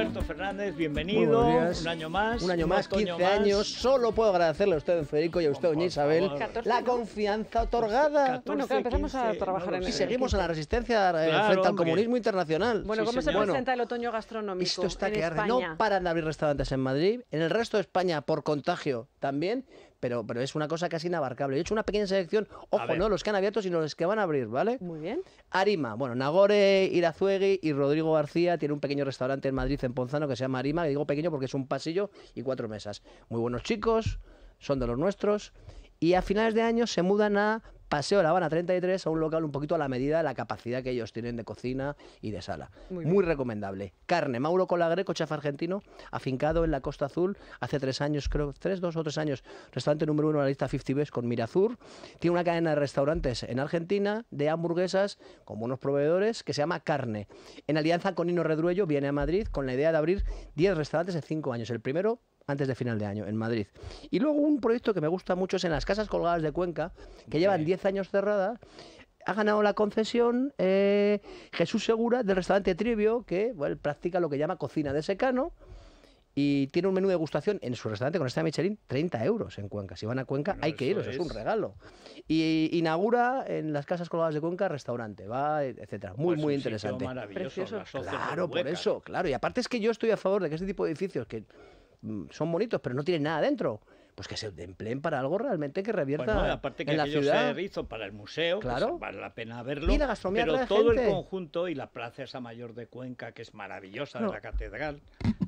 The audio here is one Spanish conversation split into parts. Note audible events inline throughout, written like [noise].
Alberto Fernández, bienvenido. Un año más. Un año más, 15 años. Solo puedo agradecerle a usted, Federico, y a usted, doña Isabel, la confianza otorgada. bueno, empezamos a trabajar en Y seguimos en la resistencia eh, frente al comunismo internacional. Bueno, ¿cómo se presenta el otoño gastronómico? está en España. No paran de abrir restaurantes en Madrid, en el resto de España por contagio también. Pero, pero, es una cosa casi inabarcable. he hecho una pequeña selección, ojo, no los que han abierto, sino los que van a abrir, ¿vale? Muy bien. Arima, bueno, Nagore, Irazuegui y Rodrigo García tienen un pequeño restaurante en Madrid, en Ponzano que se llama Arima, digo pequeño porque es un pasillo y cuatro mesas. Muy buenos chicos, son de los nuestros. Y a finales de año se mudan a Paseo de La Habana 33 a un local un poquito a la medida de la capacidad que ellos tienen de cocina y de sala. Muy, recomendable. Carne, Mauro Colagreco, chef argentino, afincado en la Costa Azul hace tres años, creo, tres, dos o tres años, restaurante número uno en la lista 50 Best con Mirazur. Tiene una cadena de restaurantes en Argentina de hamburguesas con buenos proveedores que se llama Carne. En alianza con Nino Redruello viene a Madrid con la idea de abrir 10 restaurantes en cinco años. El primero antes de final de año en Madrid. Y luego un proyecto que me gusta mucho es en las casas colgadas de Cuenca, que llevan 10 años cerradas ha ganado la concesión eh, Jesús Segura del restaurante Trivio, que practica lo que llama cocina de secano. Y tiene un menú de gustación en su restaurante con esta Michelin, 30 euros en Cuenca. Si van a Cuenca, hay que ir, es. es. un regalo. Y inaugura en las casas colgadas de Cuenca restaurante, va, etcétera. Muy, pues muy interesante. Maravilloso, Claro, por eso, claro. Y aparte es que yo estoy a favor de que este tipo de edificios que Mm, son bonitos, pero no tienen nada dentro. Pues que se empleen para algo realmente que revierta bueno, aparte que en la ciudad. se para el museo, claro. vale la pena verlo. pero todo el conjunto y la plaza esa mayor de Cuenca, que es maravillosa, de la catedral.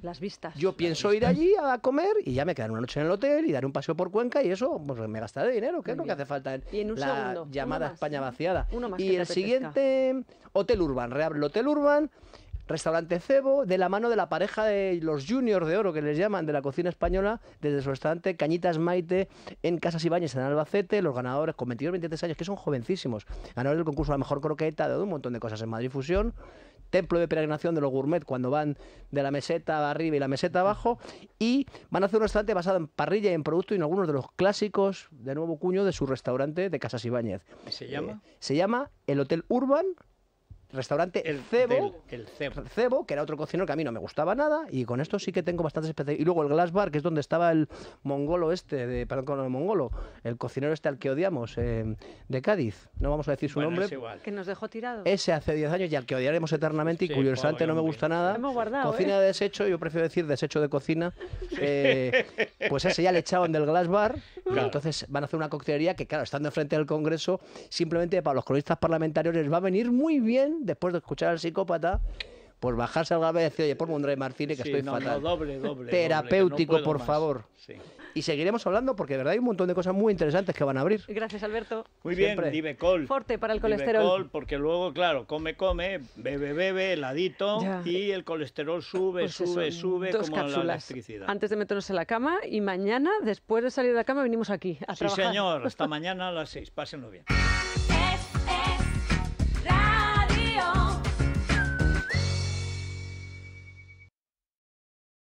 Las vistas. Yo pienso ir allí a comer y ya me quedaré una noche en el hotel y dar un paseo por Cuenca y eso pues me gastaré dinero, que es lo que hace falta en, la llamada España vaciada. y el siguiente, Hotel Urban, reabre el Hotel Urban Restaurante Cebo, de la mano de la pareja de los juniors de oro que les llaman de la cocina española, desde su restaurante Cañitas Maite en Casas Ibáñez, en Albacete, los ganadores con 22, 23 años, que son jovencísimos. ganadores el concurso de la mejor croqueta, de un montón de cosas en Madrid Fusión. Templo de peregrinación de los gourmet cuando van de la meseta arriba y la meseta abajo. Y van a hacer un restaurante basado en parrilla y en producto y en algunos de los clásicos de nuevo cuño de su restaurante de Casas Ibáñez. ¿Se llama? Eh, se llama el Hotel Urban restaurante el, Cebo. el Cebo. que era otro cocinero que a mí no me gustaba nada. Y con esto sí que tengo bastantes especialidades. Y luego el Glass Bar, que es donde estaba el mongolo este, de, perdón, no, el mongolo, el cocinero este al que odiamos, eh, de Cádiz. No vamos a decir su nombre. Que nos dejó tirado. Ese hace 10 años y al que odiaremos eternamente y cuyo restaurante no me gusta nada. Hemos cocina ¿eh? de desecho, yo prefiero decir desecho de cocina. Eh, pues ese ya le echaban del Glass Bar. entonces van a hacer una coctelería que, claro, estando enfrente del Congreso, simplemente para los cronistas parlamentarios les va a venir muy bien después de escuchar al psicópata, por bajarse al gabinete y decir, oye, por un que estoy fatal. Terapéutico, por favor. Y seguiremos hablando porque de verdad hay un montón de cosas muy interesantes que van a abrir. Gracias, Alberto. Muy bien, Divecol. forte para el colesterol. porque luego, claro, come, come, bebe, bebe, heladito y el colesterol sube, pues sube, sube, dos como la electricidad. Antes de meternos en la cama y mañana, después de salir de la cama, venimos aquí a trabajar. Sí, señor. Hasta [laughs] mañana a las seis. Pásenlo bien.